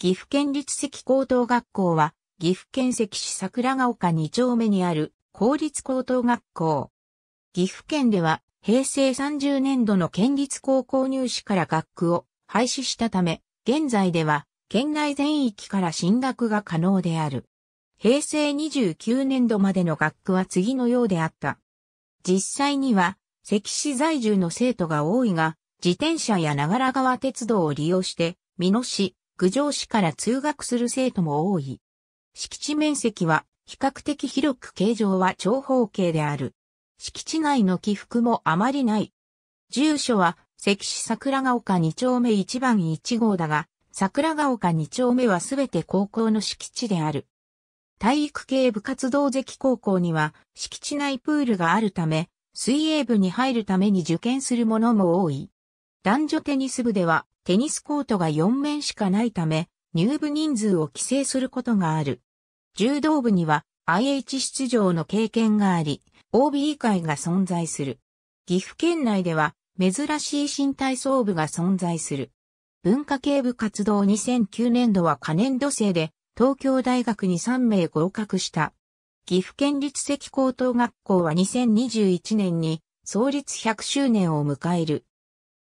岐阜県立関高等学校は、岐阜県関市桜ヶ丘2丁目にある公立高等学校。岐阜県では、平成30年度の県立高校入試から学区を廃止したため、現在では、県内全域から進学が可能である。平成29年度までの学区は次のようであった。実際には、関市在住の生徒が多いが、自転車や長良川鉄道を利用して、美濃市、郡上市から通学する生徒も多い。敷地面積は比較的広く形状は長方形である。敷地内の起伏もあまりない。住所は関市桜ヶ丘2丁目1番1号だが、桜ヶ丘2丁目はすべて高校の敷地である。体育系部活動関高校には敷地内プールがあるため、水泳部に入るために受験する者も多い。男女テニス部ではテニスコートが4面しかないため、入部人数を規制することがある。柔道部には IH 出場の経験があり、OB 会が存在する。岐阜県内では珍しい新体操部が存在する。文化系部活動2009年度は可燃度制で東京大学に3名合格した。岐阜県立石高等学校は2021年に創立100周年を迎える。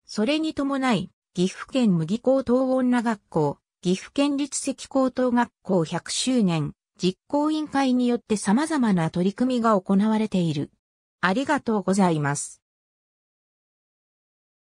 それに伴い、岐阜県麦高等女学校、岐阜県立赤高等学校100周年、実行委員会によって様々な取り組みが行われている。ありがとうございます。